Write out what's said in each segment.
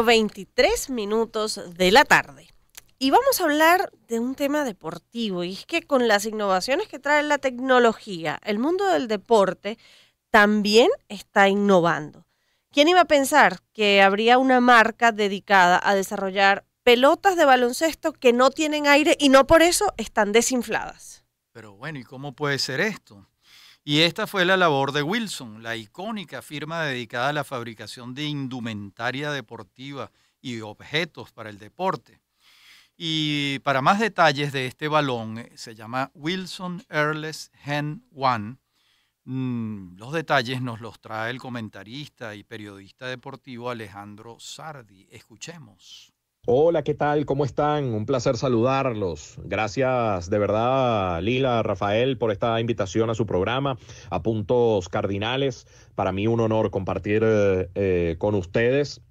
23 minutos de la tarde. Y vamos a hablar de un tema deportivo, y es que con las innovaciones que trae la tecnología, el mundo del deporte también está innovando. ¿Quién iba a pensar que habría una marca dedicada a desarrollar pelotas de baloncesto que no tienen aire y no por eso están desinfladas? Pero bueno, ¿y cómo puede ser esto? Y esta fue la labor de Wilson, la icónica firma dedicada a la fabricación de indumentaria deportiva y objetos para el deporte. Y para más detalles de este balón, eh, se llama Wilson Earless Hen One. Mm, los detalles nos los trae el comentarista y periodista deportivo Alejandro Sardi. Escuchemos. Hola, ¿qué tal? ¿Cómo están? Un placer saludarlos. Gracias de verdad, Lila, Rafael, por esta invitación a su programa, a Puntos Cardinales. Para mí un honor compartir eh, eh, con ustedes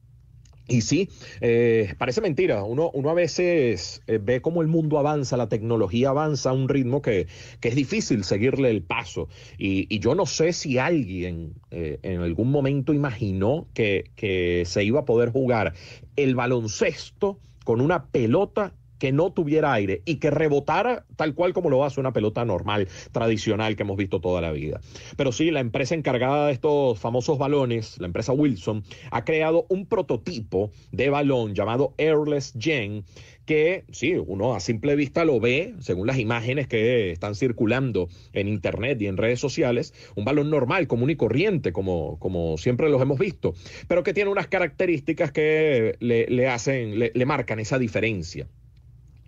y sí, eh, parece mentira. Uno, a veces eh, ve cómo el mundo avanza, la tecnología avanza a un ritmo que, es difícil seguirle el paso. Y, yo no sé si alguien eh, en algún momento imaginó que, que se iba a poder jugar el baloncesto con una pelota que no tuviera aire y que rebotara tal cual como lo hace una pelota normal, tradicional que hemos visto toda la vida. Pero sí, la empresa encargada de estos famosos balones, la empresa Wilson, ha creado un prototipo de balón llamado Airless Gen que sí, uno a simple vista lo ve, según las imágenes que están circulando en internet y en redes sociales, un balón normal, común y corriente, como, como siempre los hemos visto, pero que tiene unas características que le, hacen, le marcan esa diferencia.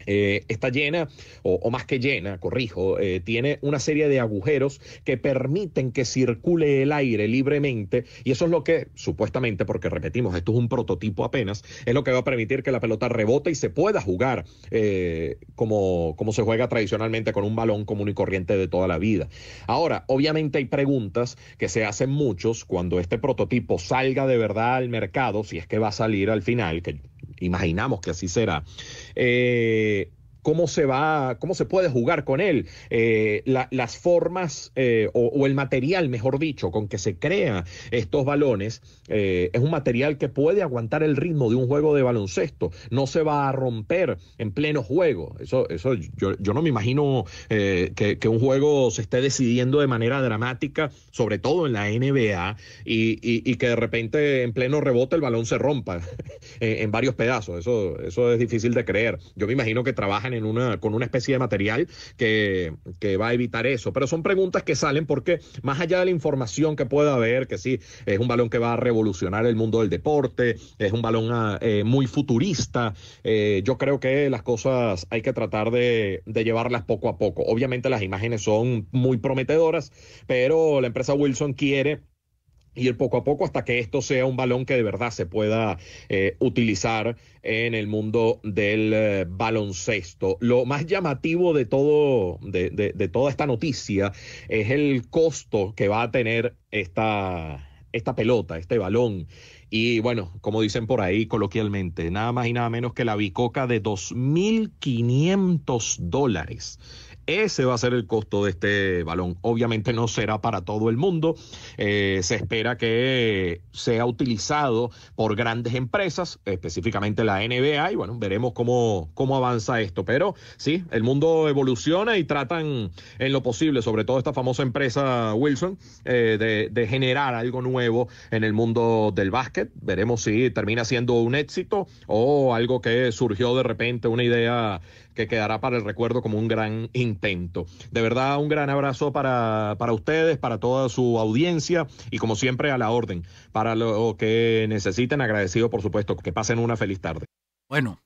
Eh, está llena, o, más que llena, corrijo, eh, tiene una serie de agujeros que permiten que circule el aire libremente y eso es lo que supuestamente, porque repetimos, esto es un prototipo apenas, es lo que va a permitir que la pelota rebote y se pueda jugar eh, como, como se juega tradicionalmente con un balón común y corriente de toda la vida. Ahora, obviamente hay preguntas que se hacen muchos cuando este prototipo salga de verdad al mercado, si es que va a salir al final, que imaginamos que así será. Eh, cómo se va, cómo se puede jugar con él, eh, las formas eh, o, el material, mejor dicho, con que se crea estos balones, eh, es un material que puede aguantar el ritmo de un juego de baloncesto, no se va a romper en pleno juego. Eso, eso yo, no me imagino que, un juego se esté decidiendo de manera dramática, sobre todo en la NBA, y, que de repente en pleno rebote el balón se rompa en, varios pedazos. Eso, eso es difícil de creer. Yo me imagino que trabajan una, con una especie de material que, va a evitar eso. Pero son preguntas que salen porque más allá de la información que pueda haber, que sí, es un balón que va a revolucionar el mundo del deporte, es un balón ah, eh, muy futurista, eh, yo creo que las cosas hay que tratar de llevarlas poco a poco. Obviamente las imágenes son muy prometedoras, pero la empresa Wilson quiere el poco a poco hasta que esto sea un balón que de verdad se pueda eh, utilizar en el mundo del eh, baloncesto. Lo más llamativo de todo, de, toda esta noticia es el costo que va a tener esta, esta pelota, este balón. Y bueno, como dicen por ahí coloquialmente, nada más y nada menos que la bicoca de 2.500 dólares ese va a ser el costo de este balón. Obviamente no será para todo el mundo. Eh, se espera que sea utilizado por grandes empresas, específicamente la NBA, y bueno, veremos cómo, cómo avanza esto. Pero sí, el mundo evoluciona y tratan en lo posible, sobre todo esta famosa empresa Wilson, eh, de, de generar algo nuevo en el mundo del básquet. Veremos si termina siendo un éxito o algo que surgió de repente, una idea que quedará para el recuerdo como un gran ingreso intento. De verdad, un gran abrazo para, para ustedes, para toda su audiencia y como siempre a la orden, para lo que necesiten, agradecido por supuesto, que pasen una feliz tarde. Bueno,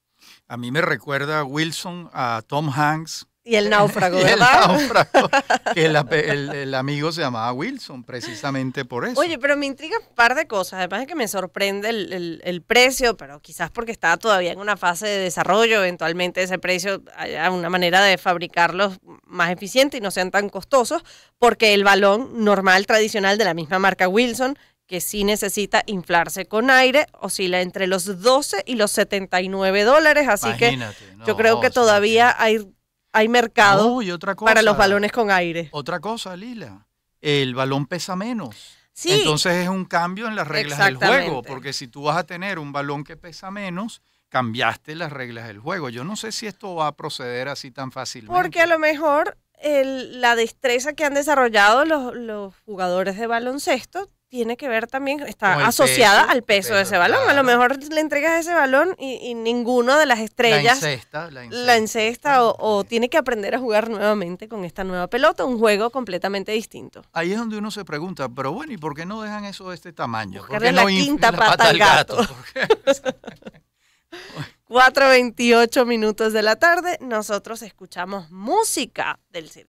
a mí me recuerda Wilson, a Tom Hanks, y el náufrago, ¿verdad? el Que el, amigo se llamaba Wilson, precisamente por eso. Oye, pero me intriga un par de cosas. Además es que me sorprende el, precio, pero quizás porque está todavía en una fase de desarrollo. Eventualmente ese precio haya una manera de fabricarlos más eficiente y no sean tan costosos, porque el balón normal, tradicional de la misma marca Wilson, que sí necesita inflarse con aire, oscila entre los 12 y los 79 dólares, así que yo creo que todavía hay hay mercado oh, para los balones con aire. Otra cosa, Lila, el balón pesa menos. Entonces es un cambio en las reglas del juego, porque si tú vas a tener un balón que pesa menos, cambiaste las reglas del juego. Yo no sé si esto va a proceder así tan fácilmente. Porque a lo mejor la destreza que han desarrollado los, los, jugadores de baloncesto tiene que ver también, está asociada al peso, de ese balón. A lo mejor le entregas ese balón y, y ninguno de las estrellas la encesta, la o, tiene que aprender a jugar nuevamente con esta nueva pelota, un juego completamente distinto. Ahí es donde uno se pregunta, pero bueno, ¿y por qué no dejan eso de este tamaño? Buscarle la quinta pata, gato? 4.28 minutos de la tarde, nosotros escuchamos música del circo.